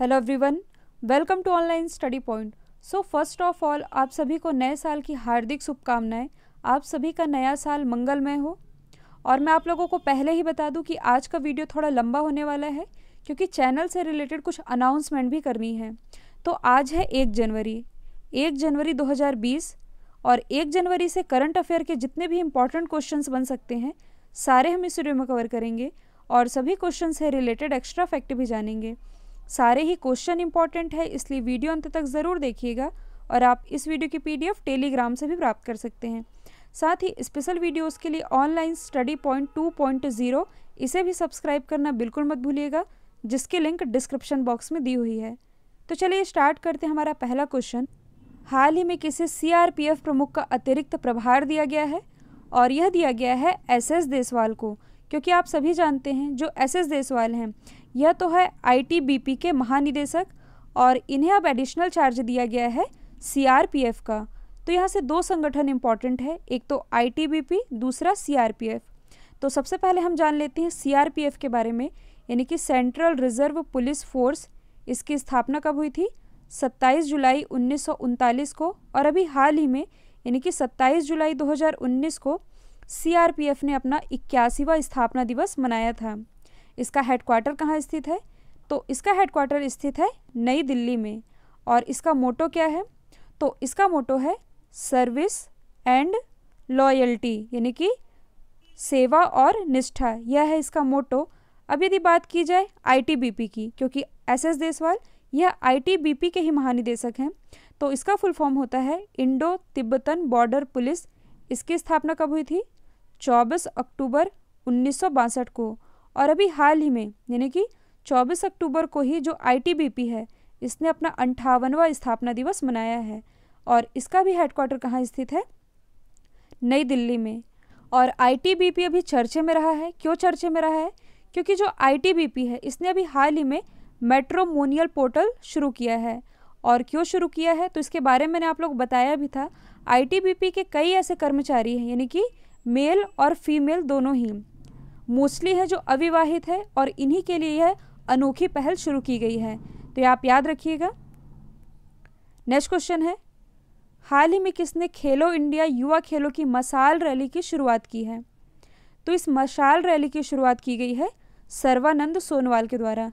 hello everyone welcome to online study point so first of all आप सभी को नए साल की हार्दिक शुभकामनाएं आप सभी का नया साल मंगलमय हो और मैं आप लोगों को पहले ही बता दूं कि आज का वीडियो थोड़ा लंबा होने वाला है क्योंकि चैनल से रिलेटेड कुछ अनाउंसमेंट भी करनी है तो आज है एक जनवरी एक जनवरी दो और एक जनवरी से करंट अफेयर के जितने भी इंपॉर्टेंट क्वेश्चन बन सकते हैं सारे हम इस वीडियो में कवर करेंगे और सभी क्वेश्चन से रिलेटेड एक्स्ट्रा फैक्ट भी जानेंगे सारे ही क्वेश्चन इंपॉर्टेंट है इसलिए वीडियो अंत तक ज़रूर देखिएगा और आप इस वीडियो की पीडीएफ टेलीग्राम से भी प्राप्त कर सकते हैं साथ ही स्पेशल वीडियोस के लिए online study point two point zero इसे भी सब्सक्राइब करना बिल्कुल मत भूलिएगा जिसकी लिंक डिस्क्रिप्शन बॉक्स में दी हुई है तो चलिए स्टार्ट करते हैं हमारा पहला क्वेश्चन हाल ही में किसे सीआरपीएफ प्रमुख का अतिरिक्त प्रभार दिया गया है और यह दिया गया है एसएस देसवाल को क्योंकि आप सभी जानते हैं जो एस देसवाल हैं यह तो है आईटीबीपी के महानिदेशक और इन्हें अब एडिशनल चार्ज दिया गया है सीआरपीएफ का तो यहाँ से दो संगठन इम्पॉर्टेंट है एक तो आईटीबीपी दूसरा सीआरपीएफ तो सबसे पहले हम जान लेते हैं सीआरपीएफ के बारे में यानी कि सेंट्रल रिजर्व पुलिस फोर्स इसकी स्थापना कब हुई थी 27 जुलाई उन्नीस को और अभी हाल ही में यानी कि 27 जुलाई 2019 को सीआरपीएफ ने अपना इक्यासीवा स्थापना दिवस मनाया था इसका हेडक्वार्टर कहाँ स्थित है तो इसका हेडक्वार्टर स्थित है नई दिल्ली में और इसका मोटो क्या है तो इसका मोटो है सर्विस एंड लॉयल्टी यानी कि सेवा और निष्ठा यह है इसका मोटो अब यदि बात की जाए आईटीबीपी की क्योंकि एस एस देसवाल यह आईटीबीपी के ही महानिदेशक हैं तो इसका फुल फॉर्म होता है इंडो तिब्बतन बॉर्डर पुलिस इसकी स्थापना कब हुई थी 24 अक्टूबर उन्नीस को और अभी हाल ही में यानी कि 24 अक्टूबर को ही जो आई है इसने अपना अंठावनवा स्थापना दिवस मनाया है और इसका भी हेडक्वार्टर कहाँ स्थित है नई दिल्ली में और आई अभी चर्चे में रहा है क्यों चर्चे में रहा है क्योंकि जो आई है इसने अभी हाल ही में मेट्रोमोनियल पोर्टल शुरू किया है और क्यों शुरू किया है तो इसके बारे में मैंने आप लोग बताया भी था आई के कई ऐसे कर्मचारी हैं यानी कि मेल और फीमेल दोनों ही मोस्टली है जो अविवाहित है और इन्हीं के लिए यह अनोखी पहल शुरू की गई है तो आप याद रखिएगा नेक्स्ट क्वेश्चन है हाल ही में किसने खेलो इंडिया युवा खेलों की मशाल रैली की शुरुआत की है तो इस मशाल रैली की शुरुआत की गई है सर्वानंद सोनवाल के द्वारा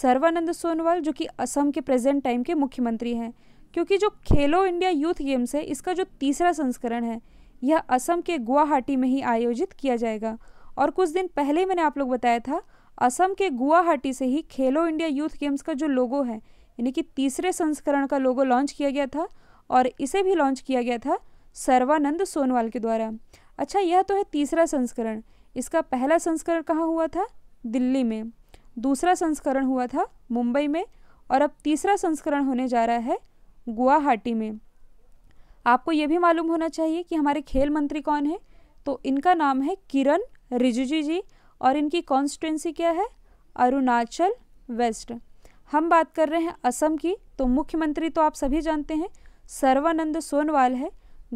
सर्वानंद सोनवाल जो कि असम के प्रेजेंट टाइम के मुख्यमंत्री हैं क्योंकि जो खेलो इंडिया यूथ गेम्स है इसका जो तीसरा संस्करण है यह असम के गुवाहाटी में ही आयोजित किया जाएगा और कुछ दिन पहले मैंने आप लोग बताया था असम के गुवाहाटी से ही खेलो इंडिया यूथ गेम्स का जो लोगो है यानी कि तीसरे संस्करण का लोगो लॉन्च किया गया था और इसे भी लॉन्च किया गया था सर्वानंद सोनवाल के द्वारा अच्छा यह तो है तीसरा संस्करण इसका पहला संस्करण कहाँ हुआ था दिल्ली में दूसरा संस्करण हुआ था मुंबई में और अब तीसरा संस्करण होने जा रहा है गुवाहाटी में आपको ये भी मालूम होना चाहिए कि हमारे खेल मंत्री कौन है तो इनका नाम है किरण रिजिजू जी और इनकी कॉन्स्टिट्यूंसी क्या है अरुणाचल वेस्ट हम बात कर रहे हैं असम की तो मुख्यमंत्री तो आप सभी जानते हैं सर्वानंद सोनवाल है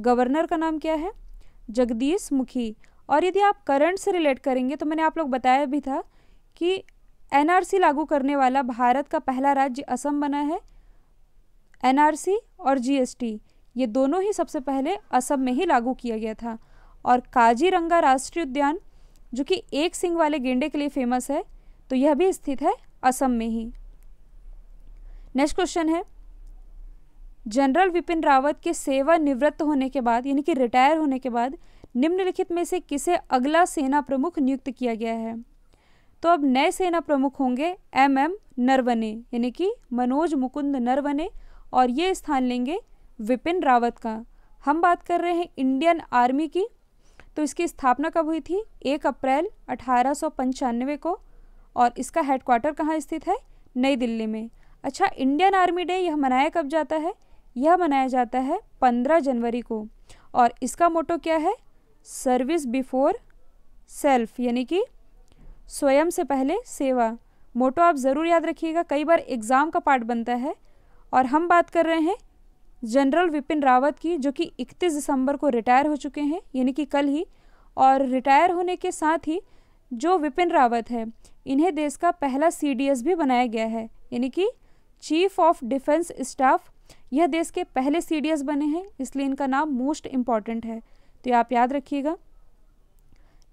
गवर्नर का नाम क्या है जगदीश मुखी और यदि आप करंट से रिलेट करेंगे तो मैंने आप लोग बताया भी था कि एनआरसी लागू करने वाला भारत का पहला राज्य असम बना है एनआरसी और जीएसटी ये दोनों ही सबसे पहले असम में ही लागू किया गया था और काजीरंगा राष्ट्रीय उद्यान जो कि एक सिंग वाले गेंडे के लिए फेमस है तो यह भी स्थित है असम में ही नेक्स्ट क्वेश्चन है जनरल विपिन रावत के सेवानिवृत्त होने के बाद यानी कि रिटायर होने के बाद निम्नलिखित में से किसे अगला सेना प्रमुख नियुक्त किया गया है तो अब नए सेना प्रमुख होंगे एम एम नरवने यानी कि मनोज मुकुंद नरवने और ये स्थान लेंगे विपिन रावत का हम बात कर रहे हैं इंडियन आर्मी की तो इसकी स्थापना कब हुई थी एक अप्रैल अठारह को और इसका हेडक्वार्टर कहाँ स्थित है नई दिल्ली में अच्छा इंडियन आर्मी डे यह मनाया कब जाता है यह मनाया जाता है 15 जनवरी को और इसका मोटो क्या है सर्विस बिफोर सेल्फ यानी कि स्वयं से पहले सेवा मोटो आप ज़रूर याद रखिएगा कई बार एग्ज़ाम का पार्ट बनता है और हम बात कर रहे हैं जनरल विपिन रावत की जो कि 31 दिसंबर को रिटायर हो चुके हैं यानी कि कल ही और रिटायर होने के साथ ही जो विपिन रावत है इन्हें देश का पहला सी भी बनाया गया है यानी कि चीफ ऑफ डिफेंस स्टाफ यह देश के पहले सी बने हैं इसलिए इनका नाम मोस्ट इम्पॉर्टेंट है तो आप याद रखिएगा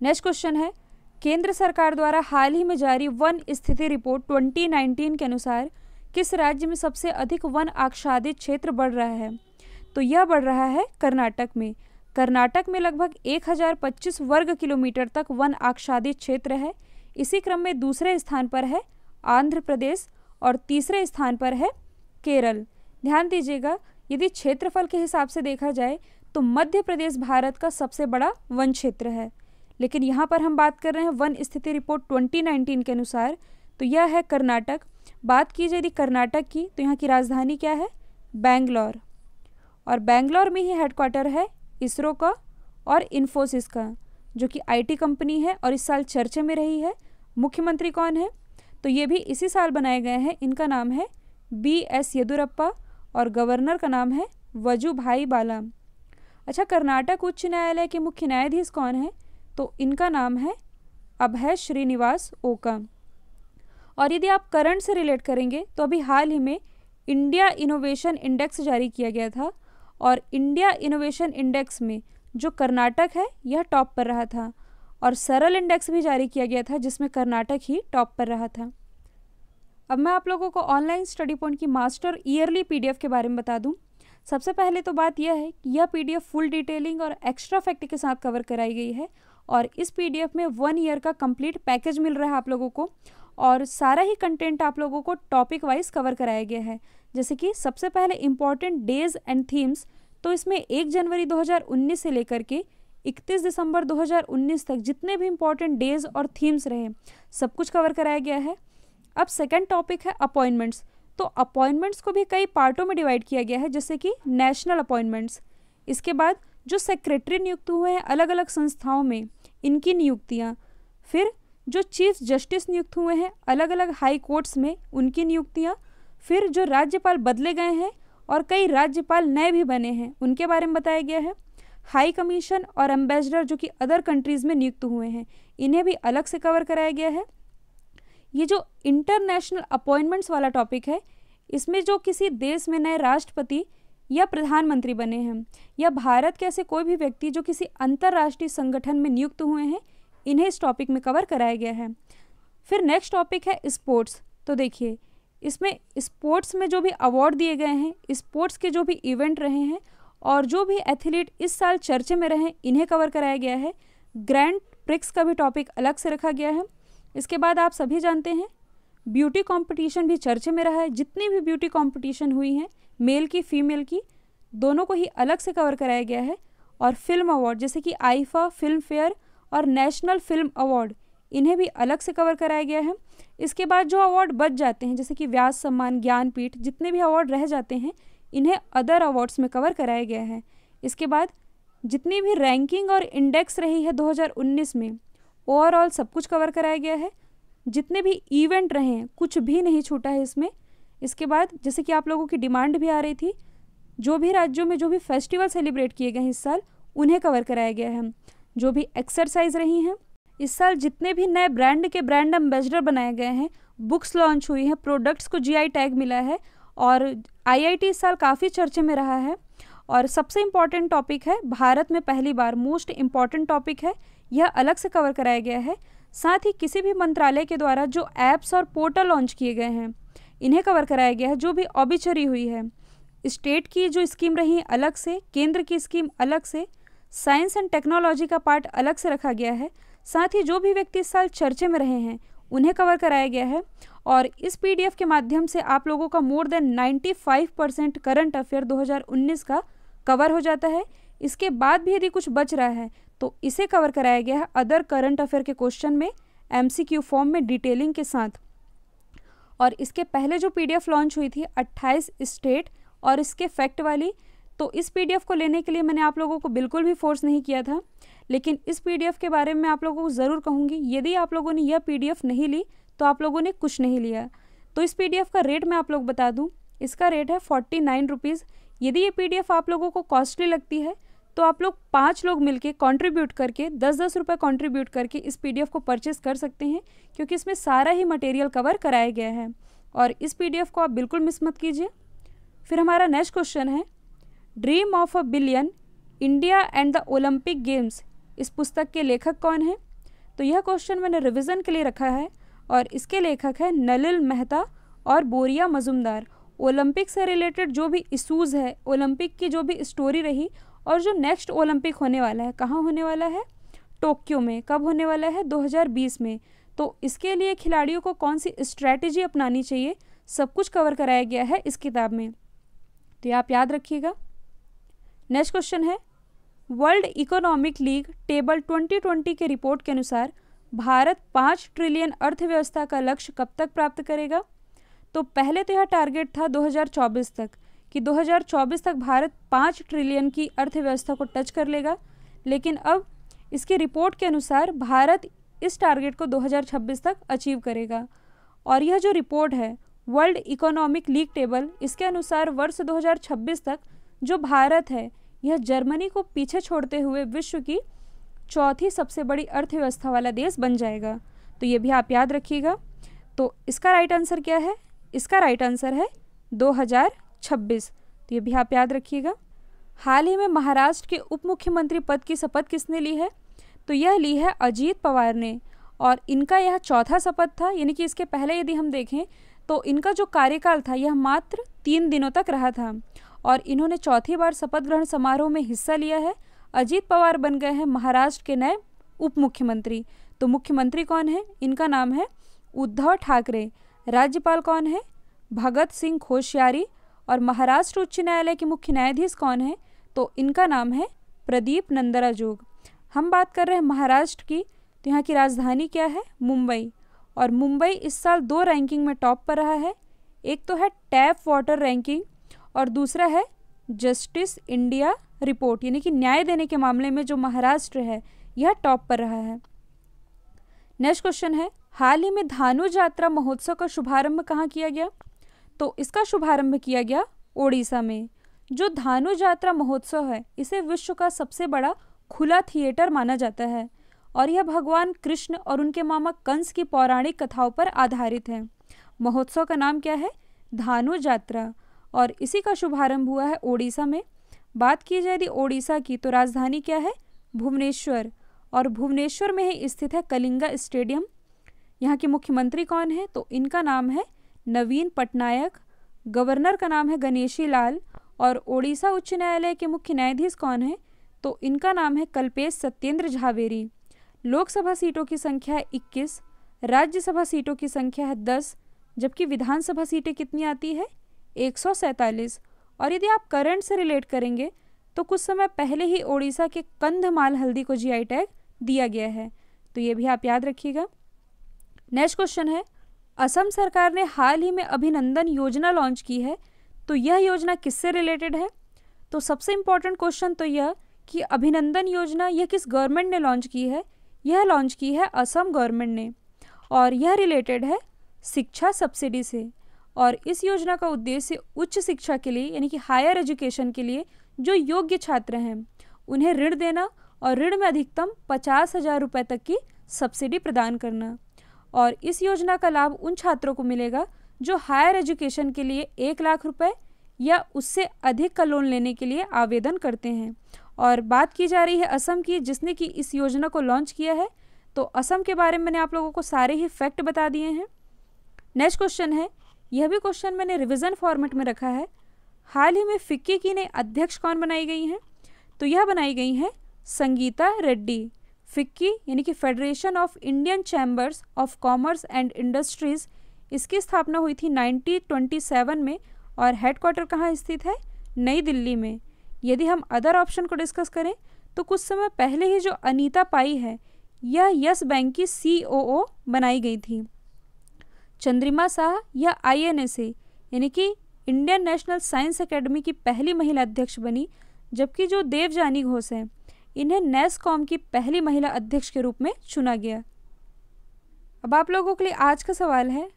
नेक्स्ट क्वेश्चन है केंद्र सरकार द्वारा हाल ही में जारी वन स्थिति रिपोर्ट 2019 के अनुसार किस राज्य में सबसे अधिक वन आच्छादित क्षेत्र बढ़ रहा है तो यह बढ़ रहा है कर्नाटक में कर्नाटक में लगभग 1025 वर्ग किलोमीटर तक वन आच्छादित क्षेत्र है इसी क्रम में दूसरे स्थान पर है आंध्र प्रदेश और तीसरे स्थान पर है केरल ध्यान दीजिएगा यदि क्षेत्रफल के हिसाब से देखा जाए तो मध्य प्रदेश भारत का सबसे बड़ा वन क्षेत्र है लेकिन यहाँ पर हम बात कर रहे हैं वन स्थिति रिपोर्ट 2019 के अनुसार तो यह है कर्नाटक बात की यदि कर्नाटक की तो यहाँ की राजधानी क्या है बैंगलोर और बैंगलोर में ही हेडक्वार्टर है इसरो का और इन्फोसिस का जो कि आईटी कंपनी है और इस साल चर्चे में रही है मुख्यमंत्री कौन है तो ये भी इसी साल बनाए गए हैं इनका नाम है बी एस येदुरप्पा और गवर्नर का नाम है वजू भाई बाला अच्छा कर्नाटक उच्च न्यायालय के मुख्य न्यायाधीश कौन है तो इनका नाम है अभय श्रीनिवास ओका और यदि आप करंट से रिलेट करेंगे तो अभी हाल ही में इंडिया इनोवेशन इंडेक्स जारी किया गया था और इंडिया इनोवेशन इंडेक्स में जो कर्नाटक है यह टॉप पर रहा था और सरल इंडेक्स भी जारी किया गया था जिसमें कर्नाटक ही टॉप पर रहा था अब मैं आप लोगों को ऑनलाइन स्टडी पॉइंट की मास्टर ईयरली पीडीएफ के बारे में बता दूं सबसे पहले तो बात यह है कि यह पीडीएफ फुल डिटेलिंग और एक्स्ट्रा फैक्ट के साथ कवर कराई गई है और इस पीडीएफ में वन ईयर का कंप्लीट पैकेज मिल रहा है आप लोगों को और सारा ही कंटेंट आप लोगों को टॉपिक वाइज कवर कराया गया है जैसे कि सबसे पहले इम्पॉर्टेंट डेज एंड थीम्स तो इसमें एक जनवरी 2019 से लेकर के 31 दिसंबर 2019 तक जितने भी इम्पॉर्टेंट डेज और थीम्स रहे सब कुछ कवर कराया गया है अब सेकेंड टॉपिक है अपॉइंटमेंट्स तो अपॉइंटमेंट्स को भी कई पार्टों में डिवाइड किया गया है जैसे कि नेशनल अपॉइंटमेंट्स इसके बाद जो सेक्रेटरी नियुक्त हुए हैं अलग अलग संस्थाओं में इनकी नियुक्तियाँ फिर जो चीफ जस्टिस नियुक्त हुए हैं अलग अलग हाई कोर्ट्स में उनकी नियुक्तियाँ फिर जो राज्यपाल बदले गए हैं और कई राज्यपाल नए भी बने हैं उनके बारे में बताया गया है हाई कमीशन और एम्बेसडर जो कि अदर कंट्रीज़ में नियुक्त हुए हैं इन्हें भी अलग से कवर कराया गया है ये जो इंटरनेशनल अपॉइंटमेंट्स वाला टॉपिक है इसमें जो किसी देश में नए राष्ट्रपति या प्रधानमंत्री बने हैं या भारत के ऐसे कोई भी व्यक्ति जो किसी अंतर्राष्ट्रीय संगठन में नियुक्त हुए हैं इन्हें इस टॉपिक में कवर कराया गया है फिर नेक्स्ट टॉपिक है स्पोर्ट्स तो देखिए इसमें स्पोर्ट्स में जो भी अवार्ड दिए गए हैं स्पोर्ट्स के जो भी इवेंट रहे हैं और जो भी एथलीट इस साल चर्चे में रहे इन्हें कवर कराया गया है ग्रैंड प्रिक्स का भी टॉपिक अलग से रखा गया है इसके बाद आप सभी जानते हैं ब्यूटी कंपटीशन भी चर्चे में रहा है जितनी भी ब्यूटी कंपटीशन हुई हैं मेल की फीमेल की दोनों को ही अलग से कवर कराया गया है और फिल्म अवार्ड जैसे कि आईफा फिल्म फेयर और नेशनल फिल्म अवार्ड इन्हें भी अलग से कवर कराया गया है इसके बाद जो अवार्ड बच जाते हैं जैसे कि व्यास सम्मान ज्ञानपीठ जितने भी अवार्ड रह जाते हैं इन्हें अदर अवार्ड्स में कवर कराया गया है इसके बाद जितनी भी रैंकिंग और इंडेक्स रही है 2019 में ओवरऑल सब कुछ कवर कराया गया है जितने भी इवेंट रहे हैं कुछ भी नहीं छूटा है इसमें इसके बाद जैसे कि आप लोगों की डिमांड भी आ रही थी जो भी राज्यों में जो भी फेस्टिवल सेलिब्रेट किए गए हैं इस साल उन्हें कवर कराया गया है जो भी एक्सरसाइज रही हैं इस साल जितने भी नए ब्रांड के ब्रांड एम्बेसडर बनाए गए हैं बुक्स लॉन्च हुई हैं प्रोडक्ट्स को जीआई टैग मिला है और आईआईटी इस साल काफ़ी चर्चे में रहा है और सबसे इम्पॉर्टेंट टॉपिक है भारत में पहली बार मोस्ट इम्पॉर्टेंट टॉपिक है यह अलग से कवर कराया गया है साथ ही किसी भी मंत्रालय के द्वारा जो ऐप्स और पोर्टल लॉन्च किए गए हैं इन्हें कवर कराया गया है जो भी ऑबिचरी हुई है स्टेट की जो स्कीम रही अलग से केंद्र की स्कीम अलग से साइंस एंड टेक्नोलॉजी का पार्ट अलग से रखा गया है साथ ही जो भी व्यक्ति इस साल चर्चे में रहे हैं उन्हें कवर कराया गया है और इस पीडीएफ के माध्यम से आप लोगों का more than 95 percent current affair 2019 का कवर हो जाता है इसके बाद भी यदि कुछ बच रहा है तो इसे कवर कराया गया है अदर करंट अफेयर के क्वेश्चन में एम फॉर्म में डिटेलिंग के साथ और इसके पहले जो पी लॉन्च हुई थी अट्ठाईस स्टेट और इसके फैक्ट वाली तो इस पी को लेने के लिए मैंने आप लोगों को बिल्कुल भी फोर्स नहीं किया था लेकिन इस पी के बारे में आप लोगों को ज़रूर कहूँगी यदि आप लोगों ने यह पी नहीं ली तो आप लोगों ने कुछ नहीं लिया तो इस पी का रेट मैं आप लोग बता दूँ इसका रेट है फोर्टी नाइन रुपीज़ यदि ये पी आप लोगों को कॉस्टली लगती है तो आप लोग पाँच लोग मिलके कंट्रीब्यूट करके दस दस रुपये कंट्रीब्यूट करके इस पी को परचेस कर सकते हैं क्योंकि इसमें सारा ही मटेरियल कवर कराया गया है और इस पी को आप बिल्कुल मिस मत कीजिए फिर हमारा नेक्स्ट क्वेश्चन है dream of a billion India and the Olympic games इस पुस्तक के लेखक कौन हैं तो यह क्वेश्चन मैंने रिवीजन के लिए रखा है और इसके लेखक हैं नलिल मेहता और बोरिया मजुमदार ओलंपिक से रिलेटेड जो भी इशूज़ है ओलंपिक की जो भी स्टोरी रही और जो नेक्स्ट ओलंपिक होने वाला है कहाँ होने वाला है टोक्यो में कब होने वाला है 2020 में तो इसके लिए खिलाड़ियों को कौन सी स्ट्रैटेजी अपनानी चाहिए सब कुछ कवर कराया गया है इस किताब में तो ये आप याद रखिएगा नेक्स्ट क्वेश्चन है वर्ल्ड इकोनॉमिक लीग टेबल 2020 के रिपोर्ट के अनुसार भारत पाँच ट्रिलियन अर्थव्यवस्था का लक्ष्य कब तक प्राप्त करेगा तो पहले तो यह टारगेट था 2024 तक कि 2024 तक भारत पाँच ट्रिलियन की अर्थव्यवस्था को टच कर लेगा लेकिन अब इसकी रिपोर्ट के अनुसार भारत इस टारगेट को 2026 तक अचीव करेगा और यह जो रिपोर्ट है वर्ल्ड इकोनॉमिक लीग टेबल इसके अनुसार वर्ष 2026 तक जो भारत है यह जर्मनी को पीछे छोड़ते हुए विश्व की चौथी सबसे बड़ी अर्थव्यवस्था वाला देश बन जाएगा तो ये भी आप याद रखिएगा तो इसका राइट आंसर क्या है इसका राइट आंसर है 2026 तो ये भी आप याद रखिएगा हाल ही में महाराष्ट्र के उप मुख्यमंत्री पद की शपथ किसने ली है तो यह ली है अजीत पवार ने और इनका यह चौथा शपथ था यानी कि इसके पहले यदि हम देखें तो इनका जो कार्यकाल था यह मात्र तीन दिनों तक रहा था और इन्होंने चौथी बार शपथ ग्रहण समारोह में हिस्सा लिया है अजीत पवार बन गए हैं महाराष्ट्र के नए उप मुख्यमंत्री तो मुख्यमंत्री कौन है इनका नाम है उद्धव ठाकरे राज्यपाल कौन है भगत सिंह कोश्यारी और महाराष्ट्र उच्च न्यायालय के मुख्य न्यायाधीश कौन है तो इनका नाम है प्रदीप नंदरा जोग हम बात कर रहे हैं महाराष्ट्र की तो यहाँ की राजधानी क्या है मुंबई और मुंबई इस साल दो रैंकिंग में टॉप पर रहा है एक तो है टैप वाटर रैंकिंग और दूसरा है जस्टिस इंडिया रिपोर्ट यानी कि न्याय देने के मामले में जो महाराष्ट्र है यह टॉप पर रहा है नेक्स्ट क्वेश्चन है हाल ही में धानु यात्रा महोत्सव का शुभारंभ कहाँ किया गया तो इसका शुभारंभ किया गया ओडिशा में जो धानु यात्रा महोत्सव है इसे विश्व का सबसे बड़ा खुला थिएटर माना जाता है और यह भगवान कृष्ण और उनके मामा कंस की पौराणिक कथाओं पर आधारित है महोत्सव का नाम क्या है धानु यात्रा और इसी का शुभारंभ हुआ है ओडिशा में बात की जाए यदि ओडिशा की तो राजधानी क्या है भुवनेश्वर और भुवनेश्वर में ही स्थित है कलिंगा स्टेडियम यहाँ के मुख्यमंत्री कौन है तो इनका नाम है नवीन पटनायक गवर्नर का नाम है गणेशी लाल और ओडिशा उच्च न्यायालय के मुख्य न्यायाधीश कौन है तो इनका नाम है कल्पेश सत्येंद्र झावेरी लोकसभा सीटों की संख्या है इक्कीस राज्यसभा सीटों की संख्या है दस जबकि विधानसभा सीटें कितनी आती है एक और यदि आप करंट से रिलेट करेंगे तो कुछ समय पहले ही ओडिशा के कंधमाल हल्दी को जी टैग दिया गया है तो ये भी आप याद रखिएगा नेक्स्ट क्वेश्चन है असम सरकार ने हाल ही में अभिनंदन योजना लॉन्च की है तो यह योजना किससे रिलेटेड है तो सबसे इम्पॉर्टेंट क्वेश्चन तो यह कि अभिनंदन योजना यह किस गवर्नमेंट ने लॉन्च की है यह लॉन्च की है असम गवर्नमेंट ने और यह रिलेटेड है शिक्षा सब्सिडी से और इस योजना का उद्देश्य उच्च शिक्षा के लिए यानी कि हायर एजुकेशन के लिए जो योग्य छात्र हैं उन्हें ऋण देना और ऋण में अधिकतम पचास हज़ार रुपये तक की सब्सिडी प्रदान करना और इस योजना का लाभ उन छात्रों को मिलेगा जो हायर एजुकेशन के लिए एक लाख रुपये या उससे अधिक का लोन लेने के लिए आवेदन करते हैं और बात की जा रही है असम की जिसने कि इस योजना को लॉन्च किया है तो असम के बारे में मैंने आप लोगों को सारे ही फैक्ट बता दिए हैं नेक्स्ट क्वेश्चन है यह भी क्वेश्चन मैंने रिविज़न फॉर्मेट में रखा है हाल ही में फिक्की की ने अध्यक्ष कौन बनाई गई हैं तो यह बनाई गई हैं संगीता रेड्डी फिक्की यानी कि federation of Indian chambers of commerce and industries इसकी स्थापना हुई थी 1927 में और हेडक्वार्टर कहाँ स्थित है नई दिल्ली में यदि हम अदर ऑप्शन को डिस्कस करें तो कुछ समय पहले ही जो अनीता पाई है यह यस बैंक की सी बनाई गई थी चंद्रिमा शाह यह आईएनएसए यानी कि इंडियन नेशनल साइंस एकेडमी की पहली महिला अध्यक्ष बनी जबकि जो देवजानी घोष हैं इन्हें कॉम की पहली महिला अध्यक्ष के रूप में चुना गया अब आप लोगों के लिए आज का सवाल है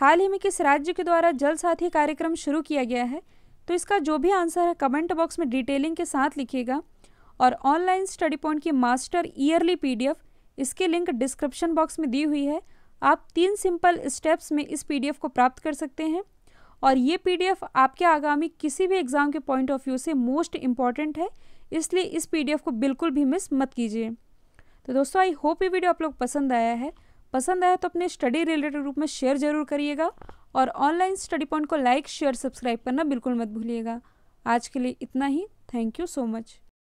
हाल ही में किस राज्य के द्वारा जल साथी कार्यक्रम शुरू किया गया है तो इसका जो भी आंसर है कमेंट बॉक्स में डिटेलिंग के साथ लिखिएगा और ऑनलाइन स्टडी पॉइंट की मास्टर ईयरली पीडीएफ इसके लिंक डिस्क्रिप्शन बॉक्स में दी हुई है आप तीन सिंपल स्टेप्स में इस पीडीएफ को प्राप्त कर सकते हैं और ये पीडीएफ आपके आगामी किसी भी एग्ज़ाम के पॉइंट ऑफ व्यू से मोस्ट इम्पॉर्टेंट है इसलिए इस पीडीएफ को बिल्कुल भी मिस मत कीजिए तो दोस्तों आई होप ये वीडियो आप लोग पसंद आया है पसंद आया तो अपने स्टडी रिलेटेड ग्रुप में शेयर जरूर करिएगा और ऑनलाइन स्टडी पॉइंट को लाइक शेयर सब्सक्राइब करना बिल्कुल मत भूलिएगा आज के लिए इतना ही थैंक यू सो मच